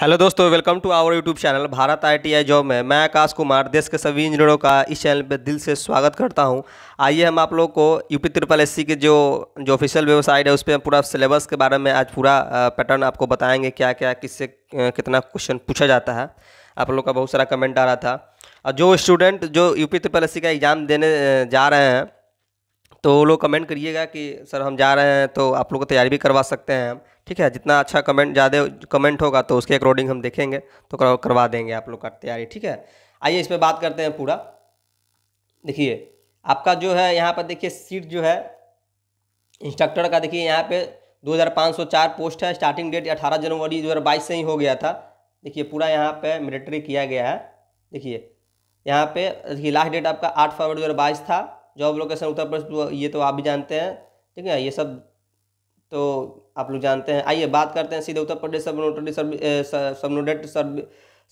hello दोस्तों welcome to our YouTube channel Bharat ITI job में मैं आकाश कुमार देश के सभी इंजीनियरों का इस चैनल पर दिल से स्वागत करता हूं आइए हम आप लोग को यूपी त्रिपल एस के जो जो ऑफिशियल वेबसाइट है उस पर पूरा सिलेबस के बारे में आज पूरा पैटर्न आपको बताएंगे क्या क्या किससे कितना क्वेश्चन पूछा जाता है आप लोग का बहुत सारा कमेंट आ रहा था और जो स्टूडेंट जो यूपी त्रिपल एस का एग्ज़ाम देने जा रहे हैं तो वो लोग कमेंट करिएगा कि सर हम जा रहे हैं तो आप लोग को तैयारी भी करवा सकते हैं हम ठीक है जितना अच्छा कमेंट ज़्यादा कमेंट होगा तो उसके अकॉर्डिंग हम देखेंगे तो करवा देंगे आप लोग का तैयारी ठीक है आइए इस पर बात करते हैं पूरा देखिए आपका जो है यहाँ पर देखिए सीट जो है इंस्ट्रक्टर का देखिए यहाँ पे 2504 पोस्ट है स्टार्टिंग डेट 18 जनवरी 2022 से ही हो गया था देखिए पूरा यहाँ पे मिलिट्री किया गया है देखिए यहाँ पे देखिए लास्ट डेट आपका 8 फरवरी 2022 था जॉब लोकेशन उत्तर प्रदेश ये तो आप भी जानते हैं ठीक है ये सब तो आप लोग जानते हैं आइए बात करते हैं सीधे उत्तर प्रदेश सब नोटरी subordinate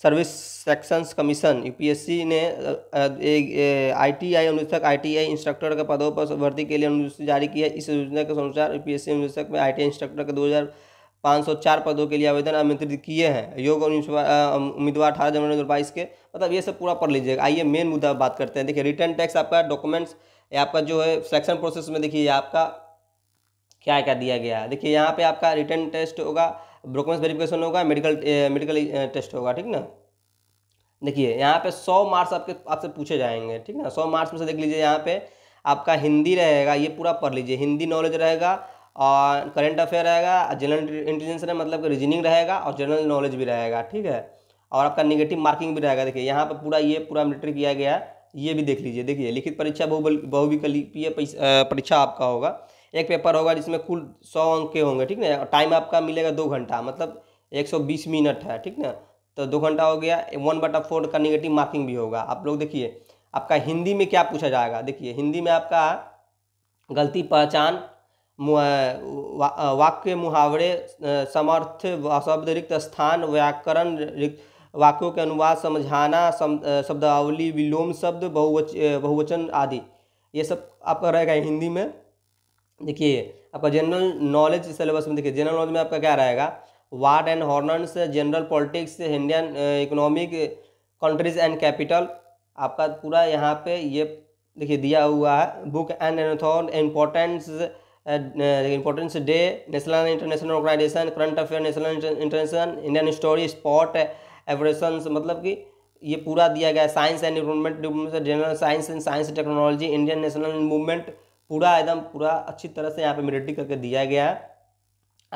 service sections commission UPSC ने I I T I T I instructor के पदों पर भर्ती के लिए अनुसूची जारी किया इस योजना के अनुसार यूपीएससी अनुदेशक में आई आई इंस्ट्रक्टर के दो हज़ार पाँच सौ चार पदों के लिए आवेदन आमंत्रित किए हैं योग उम्मीदवार अठारह जनवरी दो बाईस के मतलब ये सब पूरा पढ़ लीजिएगा आइए मेन मुद्दा बात करते हैं देखिए रिटर्न टैक्स आपका डॉक्यूमेंट्स आपका जो है सेक्शन प्रोसेस में देखिए आपका क्या क्या दिया गया है देखिए यहाँ पे आपका रिटर्न टेस्ट होगा ब्रोकमेंस वेरिफिकेशन होगा मेडिकल मेडिकल टेस्ट होगा ठीक ना देखिए यहाँ पे सौ मार्क्स आपके आपसे पूछे जाएंगे ठीक ना सौ मार्क्स में से देख लीजिए यहाँ पे आपका हिंदी रहेगा ये पूरा पढ़ लीजिए हिंदी नॉलेज रहेगा और करेंट अफेयर रहेगा जनरल इंटेलिजेंस रहे, मतलब रीजनिंग रहेगा और जनरल नॉलेज भी रहेगा ठीक है और आपका निगेटिव मार्किंग भी रहेगा देखिए यहाँ पर पूरा ये पूरा मिलिट्री किया गया है ये भी देख लीजिए देखिए लिखित परीक्षा बहुबल बहुविकल्पीय परीक्षा आपका होगा एक पेपर होगा जिसमें कुल सौ अंक के होंगे ठीक ना टाइम आपका मिलेगा दो घंटा मतलब एक सौ बीस मिनट है ठीक ना तो दो घंटा हो गया वन बटा फोर का निगेटिव मार्किंग भी होगा आप लोग देखिए आपका हिंदी में क्या पूछा जाएगा देखिए हिंदी में आपका गलती पहचान वाक्य मुहावरे समर्थ शब्द रिक्त स्थान व्याकरण रिक्त वाक्यों के अनुवाद समझाना सम, शब्दावली विलोम शब्द बहुवच बहुवचन आदि ये सब आपका रहेगा हिंदी में देखिए आपका जनरल नॉलेज सिलेबस में देखिए जनरल नॉलेज में आपका क्या रहेगा award and honours general politics Indian economic countries and capital आपका पूरा यहाँ पे ये देखिए दिया हुआ है बुक एंड एनथॉन importance importance day national international organization current affair national international Indian story spot एवरेशन मतलब कि ये पूरा दिया गया है science and environment general science and science technology Indian national movement पूरा एकदम पूरा अच्छी तरह से यहाँ पे मिलिट्री करके दिया गया है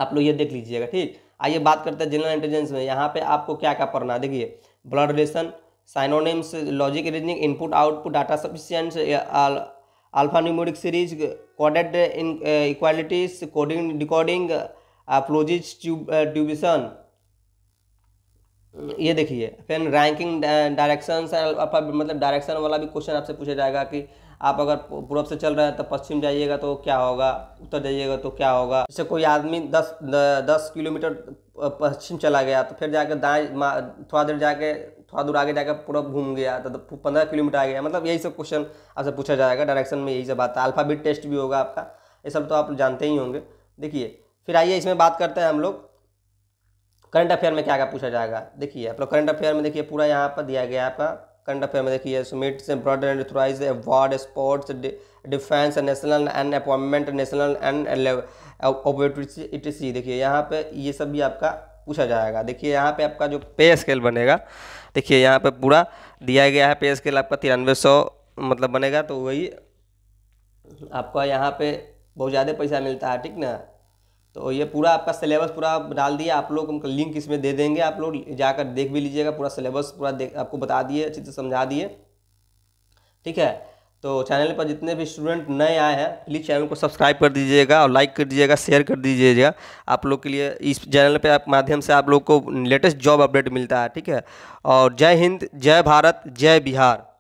आप लोग ये देख लीजिएगा ठीक आइए बात करते हैं जनरल इंटेलिजेंस में यहाँ पे आपको क्या क्या पढ़ना देखिए blood relation synonyms logic reasoning input output data sufficient alpha numeric series coded inequalities coding decoding फ्लोजिज ट्यूब ट्यूबिशन ये देखिए फिर रैंकिंग डायरेक्शन मतलब डायरेक्शन वाला भी क्वेश्चन आपसे पूछा जाएगा कि आप अगर पूर्व से चल रहे हैं तो पश्चिम जाइएगा तो क्या होगा उत्तर जाइएगा तो क्या होगा जैसे कोई आदमी दस द, दस किलोमीटर पश्चिम चला गया तो फिर जाकर दाएँ थोड़ा देर जाके थोड़ा दूर आगे जाकर पूर्व घूम गया तो पंद्रह किलोमीटर आ गया मतलब यही सब क्वेश्चन आपसे पूछा जाएगा डायरेक्शन में यही सब आता है अल्फाबिट टेस्ट भी होगा आपका ये सब तो आप जानते ही होंगे देखिए फिर आइए इसमें बात करते हैं हम लोग करंट अफेयर में क्या क्या पूछा जाएगा देखिए आप लोग करंट अफेयर में देखिए पूरा यहाँ पर दिया गया आपका करंट अफेयर में देखिए सुमिट्स ब्रॉड एंड थ्राइज award sports defence national and appointment national and ऑपरेटरी देखिए यहाँ पे ये सब भी आपका पूछा जाएगा देखिए यहाँ पे आपका जो पे स्केल बनेगा देखिए यहाँ पे पूरा दिया गया है पे स्केल आपका तिरानवे सौ मतलब बनेगा तो वही आपका यहाँ पे बहुत ज़्यादा पैसा मिलता है ठीक ना तो ये पूरा आपका सिलेबस पूरा डाल दिया आप लोग उनका लिंक इसमें दे देंगे आप लोग जाकर देख भी लीजिएगा पूरा सिलेबस पूरा देख आपको बता दिए अच्छे से समझा दिए ठीक है तो चैनल पर जितने भी स्टूडेंट नए आए हैं प्लीज़ चैनल को सब्सक्राइब कर दीजिएगा और लाइक कर दीजिएगा शेयर कर दीजिएगा आप लोग के लिए इस चैनल पर आप माध्यम से आप लोग को लेटेस्ट जॉब अपडेट मिलता है ठीक है और जय हिंद जय भारत जय बिहार